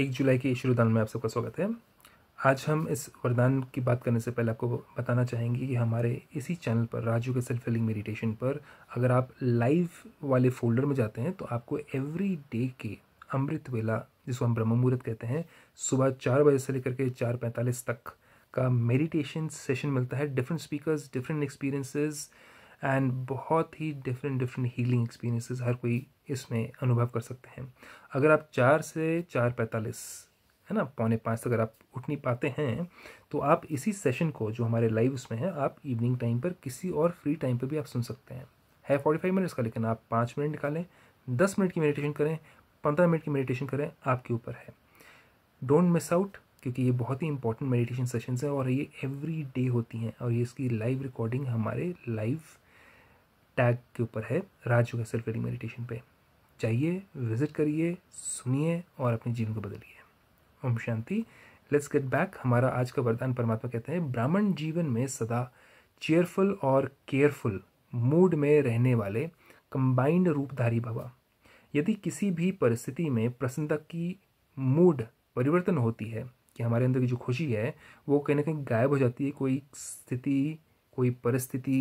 एक जुलाई के ईश्वरदान में आप सबका स्वागत है आज हम इस वरदान की बात करने से पहले आपको बताना चाहेंगे कि हमारे इसी चैनल पर राजू के सेल्फ हेलिंग मेडिटेशन पर अगर आप लाइव वाले फोल्डर में जाते हैं तो आपको एवरी डे के अमृत वेला जिसको हम ब्रह्म मुहूर्त कहते हैं सुबह चार बजे से लेकर के चार पैंतालीस तक का मेडिटेशन सेशन मिलता है different speakers different experiences and बहुत ही डिफरेंट डिफरेंट हीलिंग एक्सपीरियंसेस हर कोई इसमें अनुभव कर सकते हैं अगर आप चार से चार पैंतालीस है ना पौने पाँच तक अगर आप उठ नहीं पाते हैं तो आप इसी सेशन को जो हमारे लाइव उसमें है आप इवनिंग टाइम पर किसी और फ्री टाइम पर भी आप सुन सकते हैं है फोर्टी फाइव मिनट्स का लेकिन आप पाँच मिनट निकालें दस मिनट की मेडिटेशन करें पंद्रह मिनट की मेडिटेशन करें आपके ऊपर है डोंट मिस आउट क्योंकि ये बहुत ही इंपॉर्टेंट मेडिटेशन सेशंस हैं और ये एवरी डे होती हैं और ये इसकी लाइव रिकॉर्डिंग हमारे लाइव टैग के ऊपर है राजयोग सेल्फ रीडिंग मेडिटेशन पे जाइए विजिट करिए सुनिए और अपने जीवन को बदलिए ओम शांति लेट्स गेट बैक हमारा आज का वरदान परमात्मा कहते हैं ब्राह्मण जीवन में सदा चेयरफुल और केयरफुल मूड में रहने वाले कंबाइंड रूपधारी भवा यदि किसी भी परिस्थिति में प्रसन्नता की मूड परिवर्तन होती है कि हमारे अंदर की जो खुशी है वो कहीं ना कहीं गायब हो जाती है कोई स्थिति कोई परिस्थिति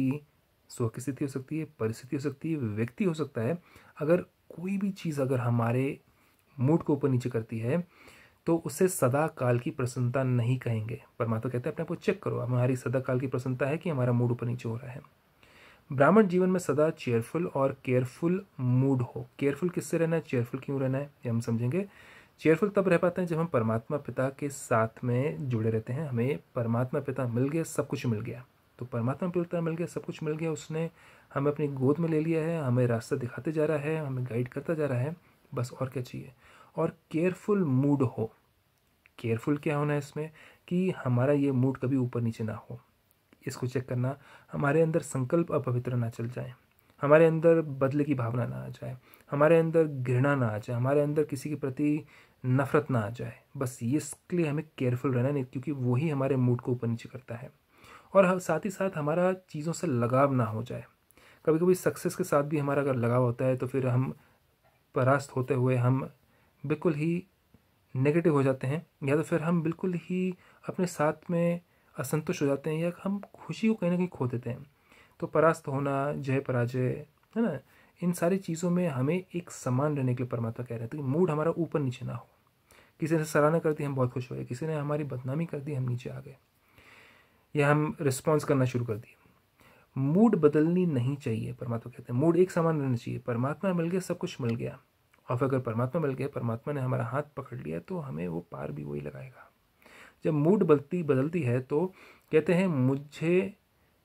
स्व की स्थिति हो सकती है परिस्थिति हो सकती है व्यक्ति हो सकता है अगर कोई भी चीज़ अगर हमारे मूड को ऊपर नीचे करती है तो उसे सदा काल की प्रसन्नता नहीं कहेंगे परमात्मा कहते हैं अपने आप को चेक करो हमारी सदा काल की प्रसन्नता है कि हमारा मूड ऊपर नीचे हो रहा है ब्राह्मण जीवन में सदा चेयरफुल और केयरफुल मूड हो केयरफुल किससे रहना है चेयरफुल क्यों रहना है ये हम समझेंगे चेयरफुल तब रह पाते हैं जब हम परमात्मा पिता के साथ में जुड़े रहते हैं हमें परमात्मा पिता मिल गया सब कुछ मिल गया तो परमात्मा पिता मिल गया सब कुछ मिल गया उसने हमें अपनी गोद में ले लिया है हमें रास्ता दिखाते जा रहा है हमें गाइड करता जा रहा है बस और क्या चाहिए और केयरफुल मूड हो केयरफुल क्या होना है इसमें कि हमारा ये मूड कभी ऊपर नीचे ना हो इसको चेक करना हमारे अंदर संकल्प अपवित्र ना चल जाए हमारे अंदर बदले की भावना ना आ जाए हमारे अंदर घृणा ना आ जाए हमारे अंदर किसी के प्रति नफरत ना आ जाए बस इसके लिए हमें केयरफुल रहना नहीं क्योंकि वही हमारे मूड को ऊपर नीचे करता है और साथ ही साथ हमारा चीज़ों से लगाव ना हो जाए कभी कभी सक्सेस के साथ भी हमारा अगर लगाव होता है तो फिर हम परास्त होते हुए हम बिल्कुल ही नेगेटिव हो जाते हैं या तो फिर हम बिल्कुल ही अपने साथ में असंतुष्ट हो जाते हैं या हम खुशी को कहीं ना कहीं खो देते हैं तो परास्त होना जय पराजय है ना इन सारी चीज़ों में हमें एक समान रहने के लिए परमात्मा कह रहे हैं तो मूड हमारा ऊपर नीचे ना हो किसी ने सराहना कर दी हम बहुत खुश हो गए किसी ने हमारी बदनामी कर दी हम नीचे आ गए या हम रिस्पॉन्स करना शुरू कर दिए मूड बदलनी नहीं चाहिए परमात्मा कहते हैं मूड एक समान रहना चाहिए परमात्मा मिल गया सब कुछ मिल गया और अगर परमात्मा मिल गया परमात्मा ने हमारा हाथ पकड़ लिया तो हमें वो पार भी वही लगाएगा जब मूड बदलती बदलती है तो कहते हैं मुझे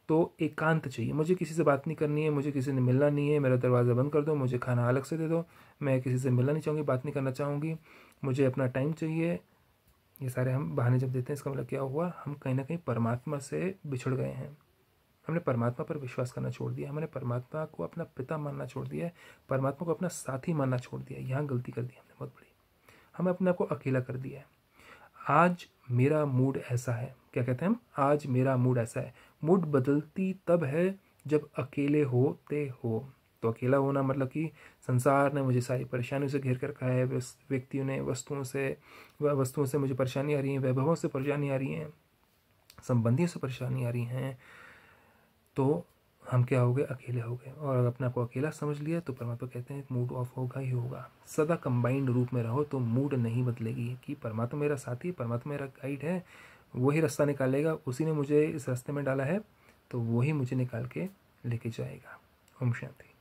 तो एकांत चाहिए मुझे किसी से बात नहीं करनी है मुझे किसी ने मिलना नहीं है मेरा दरवाज़ा बंद कर दो मुझे खाना अलग से दे दो मैं किसी से मिलना नहीं चाहूँगी बात नहीं करना चाहूँगी मुझे अपना टाइम चाहिए ये सारे हम बहाने जब देते हैं इसका मतलब क्या हुआ हम कहीं ना कहीं परमात्मा से बिछड़ गए हैं हमने परमात्मा पर विश्वास करना छोड़ दिया हमने परमात्मा को अपना पिता मानना छोड़ दिया है परमात्मा को अपना साथी मानना छोड़ दिया यहाँ गलती कर दी हमने बहुत बड़ी हमें अपने आप को अकेला कर दिया है आज मेरा मूड ऐसा है क्या कहते हैं हम आज मेरा मूड ऐसा है मूड बदलती तब है जब अकेले होते हो तो अकेला होना मतलब कि संसार ने मुझे सारी परेशानियों से घेर कर रखा है व्यक्तियों ने वस्तुओं से वस्तुओं से मुझे परेशानी आ रही है वैभवों से परेशानी आ रही है संबंधियों से परेशानी आ रही हैं तो हम क्या हो गए अकेले हो गए और अगर अपने आप को अकेला समझ लिया तो परमात्मा कहते हैं मूड ऑफ होगा ही होगा सदा कंबाइंड रूप में रहो तो मूड नहीं बदलेगी कि परमात्मा मेरा साथी परमात्मा मेरा गाइड है वही रास्ता निकालेगा उसी ने मुझे इस रास्ते में डाला है तो वही मुझे निकाल के लेके जाएगा ओम शांति